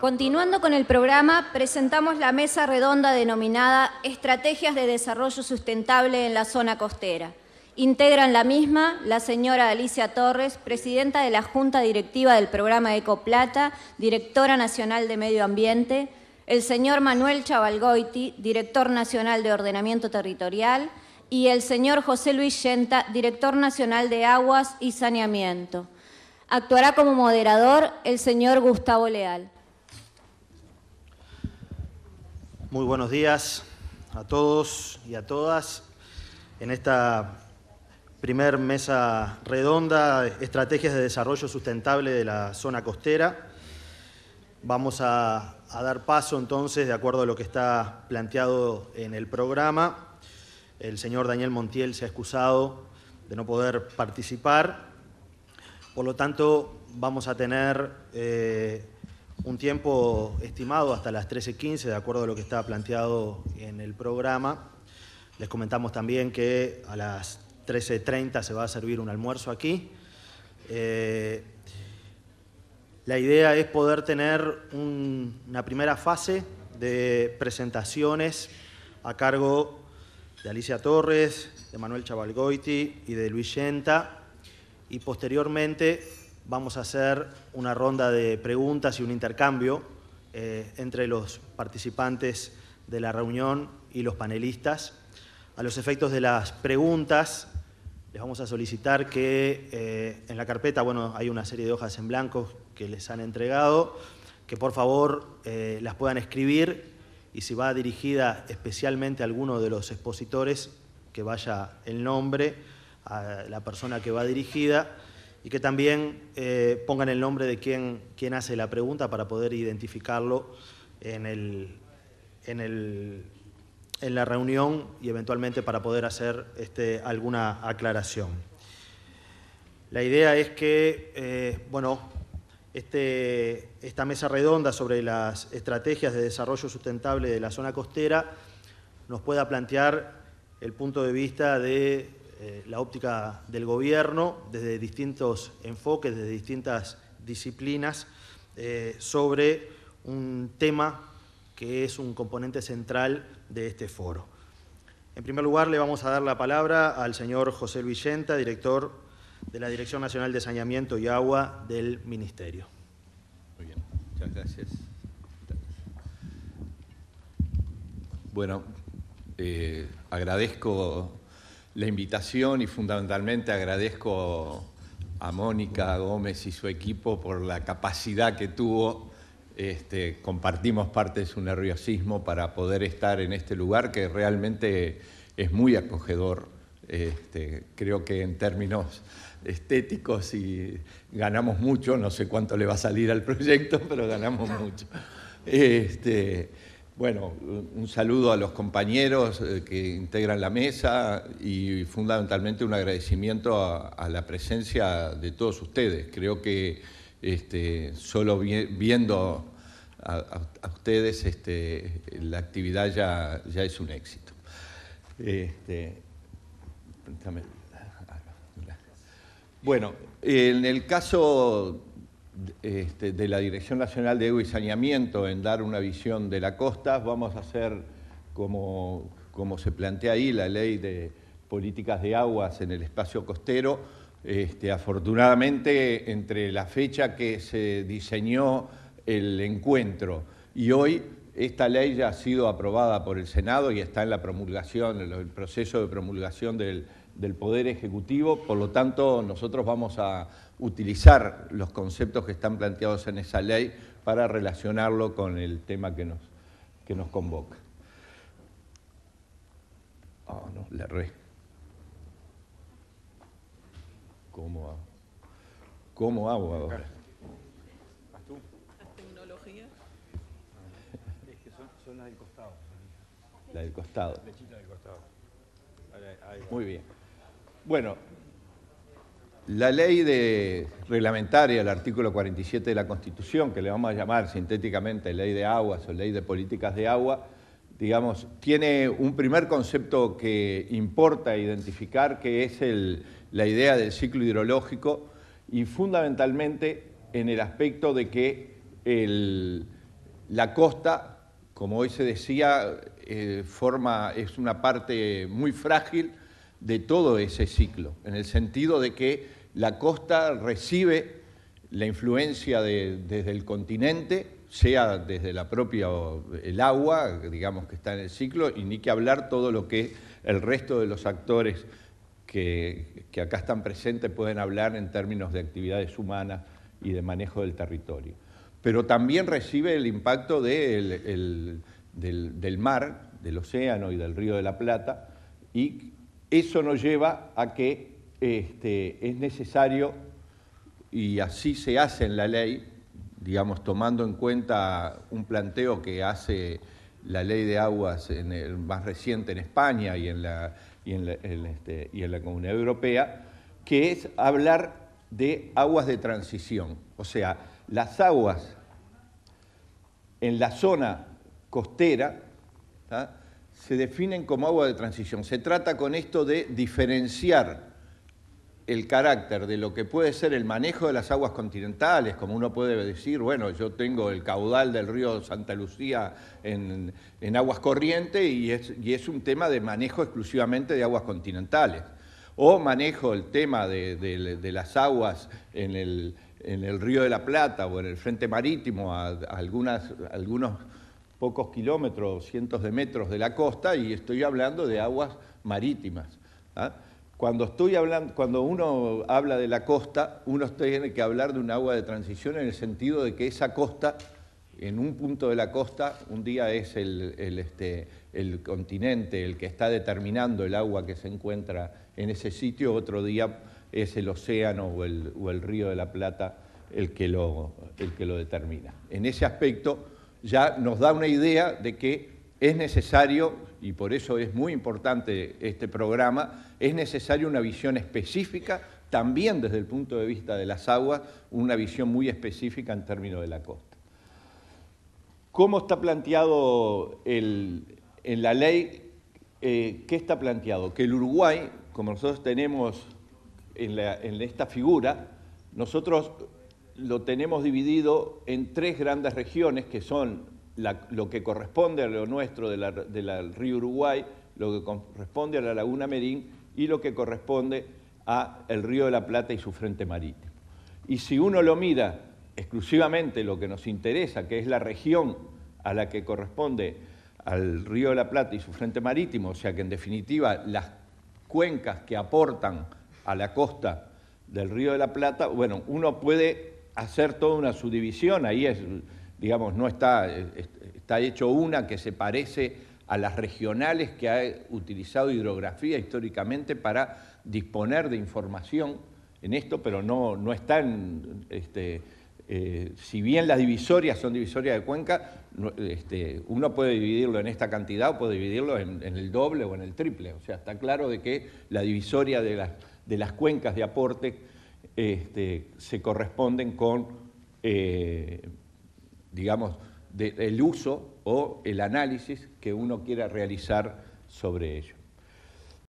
Continuando con el programa, presentamos la mesa redonda denominada Estrategias de Desarrollo Sustentable en la Zona Costera. Integran la misma la señora Alicia Torres, presidenta de la Junta Directiva del Programa Ecoplata, directora nacional de Medio Ambiente, el señor Manuel Chavalgoiti, director nacional de Ordenamiento Territorial, y el señor José Luis Yenta, director nacional de Aguas y Saneamiento. Actuará como moderador el señor Gustavo Leal. Muy buenos días a todos y a todas. En esta primer mesa redonda, Estrategias de Desarrollo Sustentable de la Zona Costera, vamos a, a dar paso entonces, de acuerdo a lo que está planteado en el programa. El señor Daniel Montiel se ha excusado de no poder participar, por lo tanto, vamos a tener eh, un tiempo estimado hasta las 13.15, de acuerdo a lo que está planteado en el programa. Les comentamos también que a las 13.30 se va a servir un almuerzo aquí. Eh, la idea es poder tener una primera fase de presentaciones a cargo de Alicia Torres, de Manuel Chavalgoiti y de Luis Yenta y posteriormente vamos a hacer una ronda de preguntas y un intercambio eh, entre los participantes de la reunión y los panelistas. A los efectos de las preguntas, les vamos a solicitar que eh, en la carpeta, bueno, hay una serie de hojas en blanco que les han entregado, que por favor eh, las puedan escribir y si va dirigida especialmente a alguno de los expositores, que vaya el nombre a la persona que va dirigida y que también eh, pongan el nombre de quien, hace la pregunta para poder identificarlo en, el, en, en la reunión y eventualmente para poder hacer este, alguna aclaración. La idea es que, eh, bueno, este, esta mesa redonda sobre las estrategias de desarrollo sustentable de la zona costera nos pueda plantear el punto de vista de eh, la óptica del gobierno, desde distintos enfoques, desde distintas disciplinas, eh, sobre un tema que es un componente central de este foro. En primer lugar, le vamos a dar la palabra al señor José Villenta, director de la Dirección Nacional de Saneamiento y Agua del Ministerio. Muy bien, muchas gracias. Bueno, eh, agradezco la invitación y fundamentalmente agradezco a Mónica Gómez y su equipo por la capacidad que tuvo. Este, compartimos parte de su nerviosismo para poder estar en este lugar que realmente es muy acogedor. Este, creo que en términos estéticos y ganamos mucho, no sé cuánto le va a salir al proyecto, pero ganamos mucho. Este, bueno, un saludo a los compañeros eh, que integran la mesa y fundamentalmente un agradecimiento a, la presencia de todos ustedes. Creo que este, solo viendo a, ustedes este, la actividad ya, es un éxito. Este, ah, bueno, en el caso este, de la Dirección Nacional de Agua y Saneamiento en dar una visión de la costa, vamos a hacer como, como se plantea ahí la ley de políticas de aguas en el espacio costero. Este, afortunadamente, entre la fecha que se diseñó el encuentro y hoy, esta ley ya ha sido aprobada por el Senado y está en la promulgación, en el proceso de promulgación del, del Poder Ejecutivo, por lo tanto nosotros vamos a utilizar los conceptos que están planteados en esa ley para relacionarlo con el tema que nos, que nos convoca. Ah no, la re. ¿Cómo hago? ¿Cómo hago ahora? tú? ¿Las tecnologías? Es que son, las del costado. del La del costado. Muy bien. Bueno, la ley de, reglamentaria, el artículo 47 de la Constitución, que le vamos a llamar sintéticamente ley de aguas o ley de políticas de agua, digamos, tiene un primer concepto que importa identificar, que es el, la idea del ciclo hidrológico, y fundamentalmente en el aspecto de que la costa como hoy se decía, eh, forma, es una parte muy frágil de todo ese ciclo, en el sentido de que la costa recibe la influencia desde el continente, sea desde la propia el agua, digamos que está en el ciclo, y ni que hablar todo lo que el resto de los actores que acá están presentes pueden hablar en términos de actividades humanas y de manejo del territorio pero también recibe el impacto del, mar, del océano y del río de la Plata, y eso nos lleva a que este, es necesario, y así se hace en la ley, digamos, tomando en cuenta un planteo que hace la ley de aguas en el, más reciente en España y en la, y en la este, Comunidad Europea, que es hablar de aguas de transición, o sea, las aguas en la zona costera se definen como agua de transición. Se trata con esto de diferenciar el carácter de lo que puede ser el manejo de las aguas continentales, como uno puede decir, bueno, yo tengo el caudal del río Santa Lucía en, aguas corrientes y es, es un tema de manejo exclusivamente de aguas continentales. O manejo el tema de las aguas en el, en el Río de la Plata o en el Frente Marítimo a, algunas, algunos pocos kilómetros, cientos de metros de la costa y estoy hablando de aguas marítimas. ¿ah? Cuando, estoy hablando, cuando uno habla de la costa, uno tiene que hablar de un agua de transición en el sentido de que esa costa, en un punto de la costa, un día es este, el continente el que está determinando el agua que se encuentra en ese sitio, otro día es el océano o el, río de la Plata el que, lo, el que lo determina. En ese aspecto ya nos da una idea de que es necesario, y por eso es muy importante este programa, es necesaria una visión específica, también desde el punto de vista de las aguas, una visión muy específica en términos de la costa. ¿Cómo está planteado en la ley? Eh, ¿Qué está planteado? Que el Uruguay, como nosotros tenemos en, esta figura, nosotros lo tenemos dividido en tres grandes regiones que son lo que corresponde a lo nuestro del río Uruguay, lo que corresponde a la laguna Merín y lo que corresponde a el río de la Plata y su frente marítimo. Y si uno lo mira exclusivamente lo que nos interesa, que es la región a la que corresponde al río de la Plata y su frente marítimo, o sea que en definitiva las cuencas que aportan a la costa del Río de la Plata, bueno, uno puede hacer toda una subdivisión, ahí es, digamos, no está, eh, está hecho una que se parece a las regionales que ha utilizado hidrografía históricamente para disponer de información en esto, pero no, no están, este, eh, si bien las divisorias son divisorias de cuenca, este, uno puede dividirlo en esta cantidad o puede dividirlo en, en, el doble o en el triple, o sea, está claro de que la divisoria de las de las cuencas de aporte este, se corresponden con, eh, digamos, el uso o el análisis que uno quiera realizar sobre ello.